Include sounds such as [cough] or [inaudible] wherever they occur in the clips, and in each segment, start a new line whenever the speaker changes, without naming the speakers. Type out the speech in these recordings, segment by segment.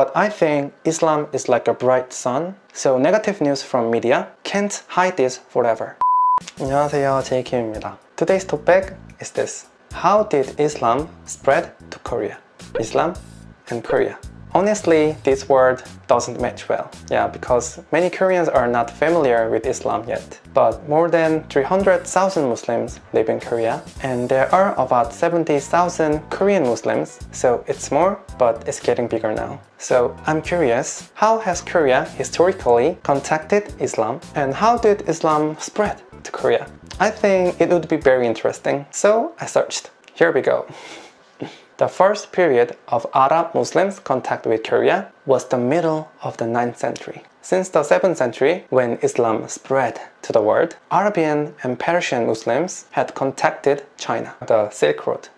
But I think Islam is like a bright sun. So negative news from media can't hide this forever. 안녕하세요, JK입니다. Today's topic is this. How did Islam spread to Korea? Islam and Korea. Honestly, this word doesn't match well. Yeah, because many Koreans are not familiar with Islam yet. But more than 300,000 Muslims live in Korea, and there are about 70,000 Korean Muslims, so it's more, but it's getting bigger now. So I'm curious, how has Korea historically contacted Islam, and how did Islam spread to Korea? I think it would be very interesting, so I searched. Here we go. [laughs] The first period of Arab Muslims' contact with Korea was the middle of the 9th century. Since the 7th century, when Islam spread to the world, Arabian and Persian Muslims had contacted China, the Silk Road.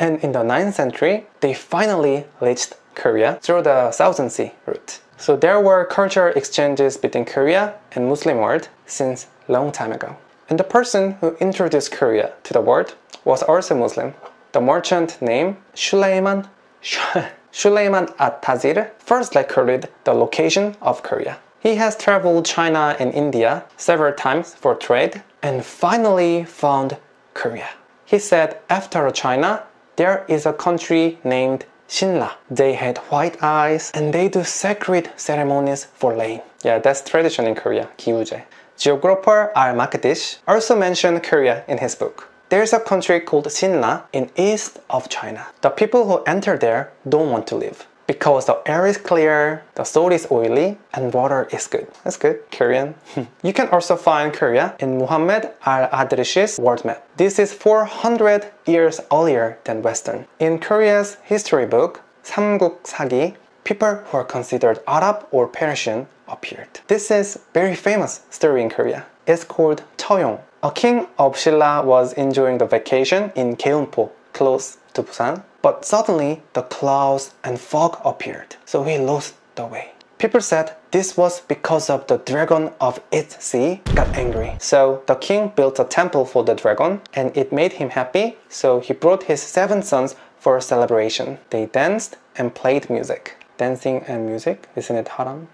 And in the 9th century, they finally reached Korea through the Southern Sea route. So there were cultural exchanges between Korea and Muslim world since long time ago. And the person who introduced Korea to the world was also Muslim the merchant name Shuleiman Shuleiman [laughs] At-Tazir first recorded the location of Korea. He has traveled China and India several times for trade and finally found Korea. He said after China, there is a country named Shinla. They had white eyes and they do sacred ceremonies for rain. Yeah, that's tradition in Korea, 기우제. Geographer Al Makdish also mentioned Korea in his book. There's a country called Sinla in east of China. The people who enter there don't want to live because the air is clear, the soil is oily, and water is good. That's good, Korean. [laughs] you can also find Korea in Muhammad al-Adrishi's world map. This is 400 years earlier than Western. In Korea's history book, 삼국사기, people who are considered Arab or Persian appeared. This is very famous story in Korea. It's called Cheoyong a king of Silla was enjoying the vacation in Gyeongpo, close to Busan, but suddenly the clouds and fog appeared, so he lost the way. People said this was because of the dragon of its sea got angry. So the king built a temple for the dragon and it made him happy, so he brought his seven sons for a celebration. They danced and played music. Dancing and music, isn't it haram?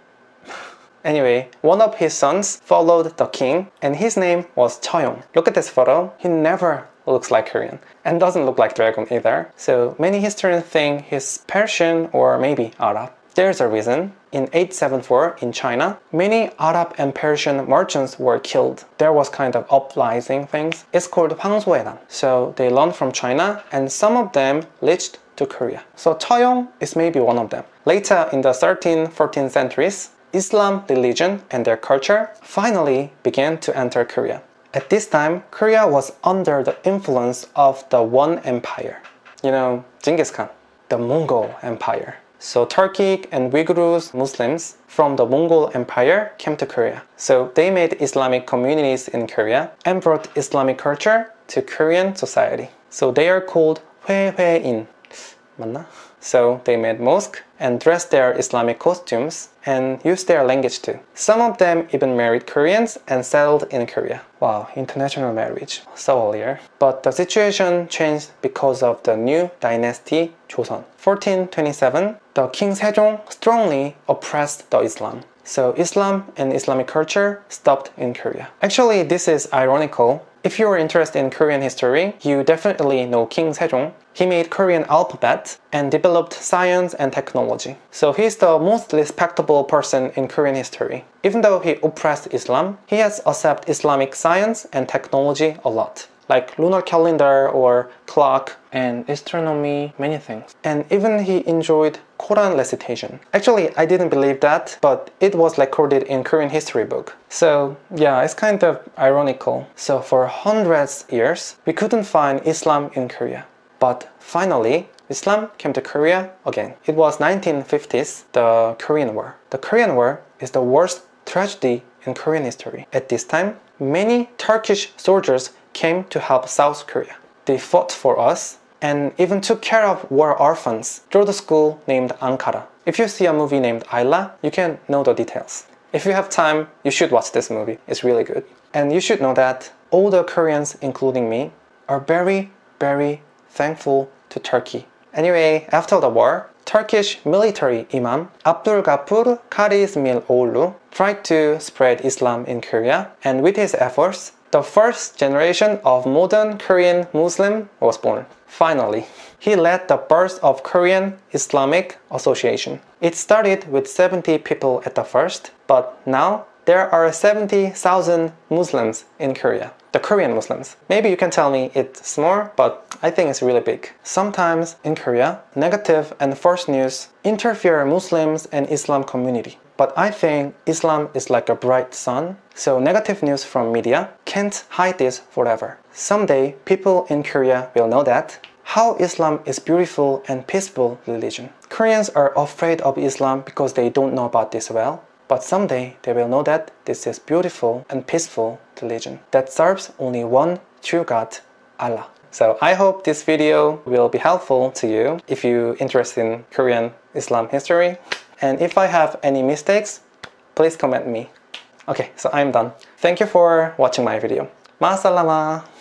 [laughs] Anyway, one of his sons followed the king and his name was Choyong. Look at this photo. He never looks like Korean and doesn't look like dragon either. So many historians think he's Persian or maybe Arab. There's a reason. In 874 in China, many Arab and Persian merchants were killed. There was kind of uprising things. It's called Hwangsoedan. So they learned from China and some of them reached to Korea. So Choyong is maybe one of them. Later in the 13th, 14th centuries, Islam religion and their culture finally began to enter Korea. At this time, Korea was under the influence of the One Empire. You know, Genghis Khan, the Mongol Empire. So Turkic and Uyghurs Muslims from the Mongol Empire came to Korea. So they made Islamic communities in Korea and brought Islamic culture to Korean society. So they are called Huehuein. 맞나? So they made mosque and dressed their Islamic costumes and used their language too. Some of them even married Koreans and settled in Korea. Wow, international marriage, so earlier. But the situation changed because of the new dynasty Joseon. 1427, the king Sejong strongly oppressed the Islam. So Islam and Islamic culture stopped in Korea. Actually, this is ironical if you're interested in Korean history, you definitely know King Sejong. He made Korean alphabet and developed science and technology. So he's the most respectable person in Korean history. Even though he oppressed Islam, he has accepted Islamic science and technology a lot like lunar calendar or clock and astronomy, many things. And even he enjoyed Quran recitation. Actually, I didn't believe that, but it was recorded in Korean history book. So yeah, it's kind of ironical. So for hundreds years, we couldn't find Islam in Korea. But finally, Islam came to Korea again. It was 1950s, the Korean War. The Korean War is the worst tragedy in Korean history. At this time, many Turkish soldiers came to help South Korea. They fought for us and even took care of war orphans through the school named Ankara. If you see a movie named Ayla, you can know the details. If you have time, you should watch this movie. It's really good. And you should know that all the Koreans, including me, are very, very thankful to Turkey. Anyway, after the war, Turkish military imam Abdul Gafur Karizmil Oğlu tried to spread Islam in Korea and with his efforts, the first generation of modern Korean Muslim was born. Finally, he led the birth of Korean Islamic Association. It started with 70 people at the first, but now there are 70,000 Muslims in Korea, the Korean Muslims. Maybe you can tell me it's small, but I think it's really big. Sometimes in Korea, negative and false news interfere Muslims and Islam community. But I think Islam is like a bright sun, so negative news from media can't hide this forever. Someday, people in Korea will know that how Islam is beautiful and peaceful religion. Koreans are afraid of Islam because they don't know about this well, but someday they will know that this is beautiful and peaceful religion that serves only one true God, Allah. So I hope this video will be helpful to you if you're interested in Korean Islam history. And if I have any mistakes, please comment me. Okay, so I'm done. Thank you for watching my video. Masalama!